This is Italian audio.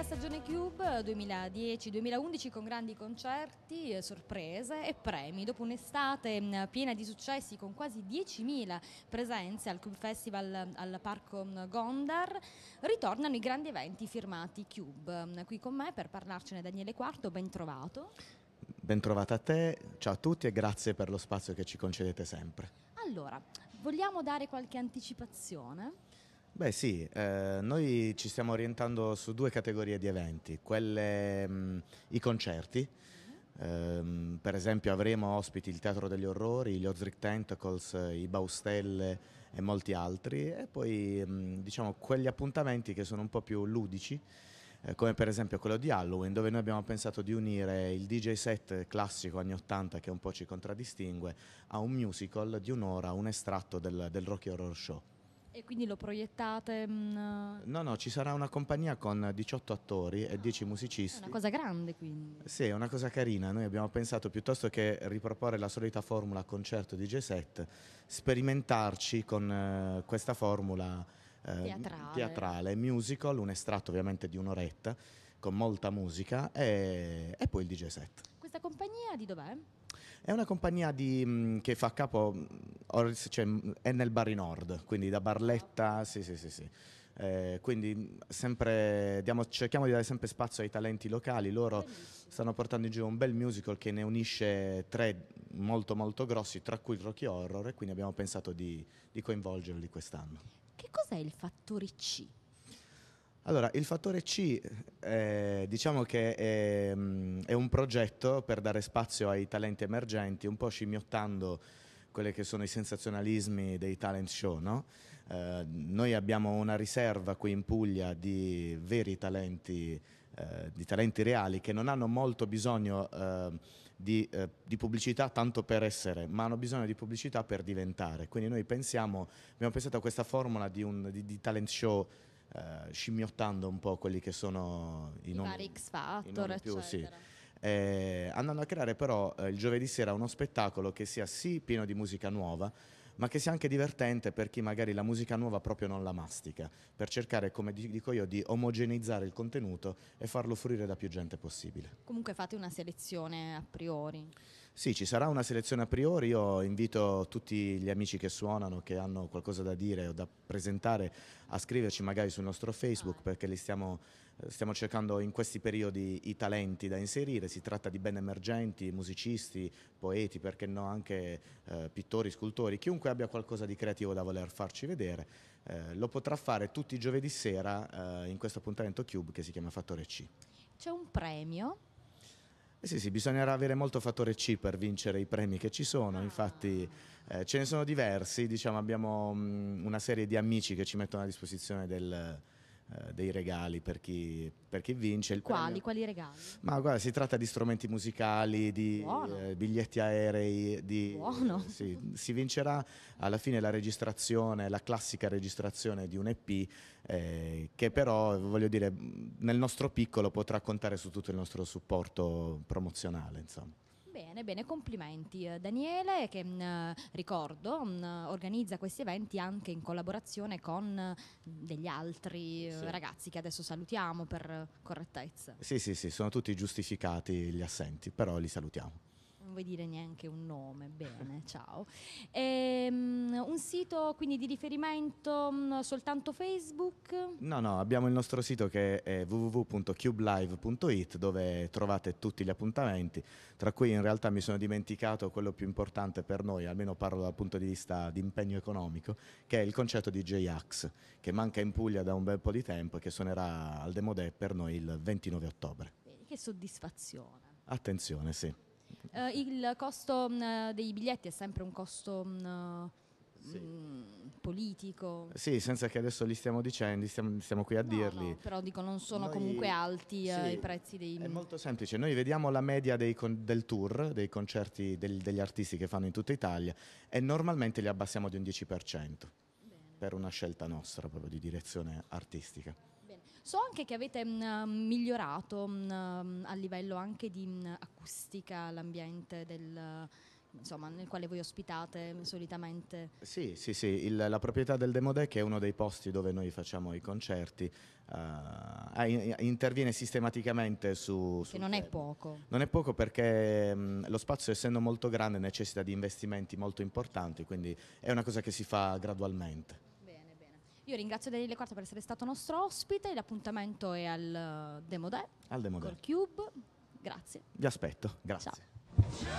la stagione Cube 2010-2011 con grandi concerti, eh, sorprese e premi. Dopo un'estate mm, piena di successi con quasi 10.000 presenze al Cube Festival mm, al Parco mm, Gondar, ritornano i grandi eventi firmati Cube. Qui con me per parlarcene Daniele Quarto, ben trovato. Bentrovata a te, ciao a tutti e grazie per lo spazio che ci concedete sempre. Allora, vogliamo dare qualche anticipazione? Beh sì, eh, noi ci stiamo orientando su due categorie di eventi, quelle, mh, mm, i concerti, eh, per esempio avremo ospiti il Teatro degli Orrori, gli Ozric Tentacles, i Baustelle e molti altri e poi mh, mm, diciamo quegli appuntamenti che sono un po' più ludici eh, come per esempio quello di Halloween dove noi abbiamo pensato di unire il DJ set classico anni 80 che un po' ci contraddistingue a un musical di un'ora, un estratto del, del Rocky Horror Show. E quindi lo proiettate? Mh... Mm, no, no, ci sarà una compagnia con 18 attori e 10 musicisti. È una cosa grande quindi. Sì, è una cosa carina. Noi abbiamo pensato piuttosto che riproporre la solita formula concerto di G7, sperimentarci con eh, questa formula eh, teatrale. teatrale. musical, un estratto ovviamente di un'oretta con molta musica e, e poi il DJ set. Questa compagnia di dov'è? È una compagnia di, mm, che fa capo, mm, cioè, mm, è nel Bari Nord, quindi da Barletta, sì sì sì sì. Eh, quindi sempre, diamo, cerchiamo di dare sempre spazio ai talenti locali, loro Bellissimo. stanno portando in giro un bel musical che ne unisce tre molto molto grossi, tra cui il Rocky Horror e quindi abbiamo pensato di, di coinvolgerli quest'anno. Che cos'è il fattore C? Allora, il fattore C eh, diciamo che è, è un progetto per dare spazio ai talenti emergenti, un po' scimmiottando quelli che sono i sensazionalismi dei talent show. No? Eh, noi abbiamo una riserva qui in Puglia di veri talenti, eh, di talenti reali che non hanno molto bisogno eh, di, eh, di, pubblicità tanto per essere, ma hanno bisogno di pubblicità per diventare. Quindi noi pensiamo, abbiamo pensato a questa formula di, un, di, di talent show eh, scimmiottando un po' quelli che sono i, I nomi, vari X Factor, i più, Sì eh, andando a creare però eh, il giovedì sera uno spettacolo che sia sì pieno di musica nuova, ma che sia anche divertente per chi magari la musica nuova proprio non la mastica, per cercare, come dico io, di omogeneizzare il contenuto e farlo fruire da più gente possibile. Comunque fate una selezione a priori. Sì, ci sarà una selezione a priori, io invito tutti gli amici che suonano, che hanno qualcosa da dire o da presentare, a scriverci magari sul nostro Facebook ah. perché li stiamo, eh, stiamo cercando in questi periodi i talenti da inserire, si tratta di ben emergenti, musicisti, poeti, perché no anche eh, pittori, scultori, chiunque abbia qualcosa di creativo da voler farci vedere, eh, lo potrà fare tutti i giovedì sera eh, in questo appuntamento Cube che si chiama Fattore C. C'è un premio eh sì, sì, bisognerà avere molto fattore C per vincere i premi che ci sono, ah. infatti eh, ce ne sono diversi, diciamo, abbiamo mh, mm, una serie di amici che ci mettono a disposizione del, eh, dei regali per chi, per chi vince. Il Quali? Quali? regali? Ma guarda, si tratta di strumenti musicali, di eh, biglietti aerei, di, Buono. Eh, sì, si vincerà alla fine la registrazione, la classica registrazione di un EP eh, che però, voglio dire, nel nostro piccolo potrà contare su tutto il nostro supporto promozionale. Insomma. Bene, bene, complimenti. Eh, Daniele che mh, mm, eh, ricordo mh, mm, eh, organizza questi eventi anche in collaborazione con degli altri sì. ragazzi che adesso salutiamo per correttezza. Sì, sì, sì, sono tutti giustificati gli assenti, però li salutiamo vuoi dire neanche un nome, bene, ciao. Ehm, un sito quindi di riferimento mh, mm, soltanto Facebook? No, no, abbiamo il nostro sito che è www.cubelive.it dove trovate tutti gli appuntamenti, tra cui in realtà mi sono dimenticato quello più importante per noi, almeno parlo dal punto di vista di impegno economico, che è il concerto di J-Ax, che manca in Puglia da un bel po' di tempo e che suonerà al Demodè per noi il 29 ottobre. Che soddisfazione. Attenzione, sì. Eh, il costo mh, mm, eh, dei biglietti è sempre un costo mh, mm, eh, sì. mh, mm, politico. Sì, senza che adesso li stiamo dicendo, stiamo, stiamo qui a no, dirli. No, però dico, non sono Noi, comunque alti eh, sì, eh, i prezzi dei... È molto semplice. Noi vediamo la media con, del tour, dei concerti del, degli artisti che fanno in tutta Italia e normalmente li abbassiamo di un 10% Bene. per una scelta nostra proprio di direzione artistica. So anche che avete mh, mm, migliorato mh, mm, a livello anche di mh, mm, acustica l'ambiente del, insomma, nel quale voi ospitate solitamente. Sì, sì, sì, Il, la proprietà del Demodeck è uno dei posti dove noi facciamo i concerti, uh, interviene sistematicamente su... su che non è poco. Non è poco perché mh, lo spazio essendo molto grande necessita di investimenti molto importanti, quindi è una cosa che si fa gradualmente. Io ringrazio Daniele Quarta per essere stato nostro ospite, l'appuntamento è al eh, Demodè, al Demodè. col Cube. Grazie. Vi aspetto, grazie. Ciao.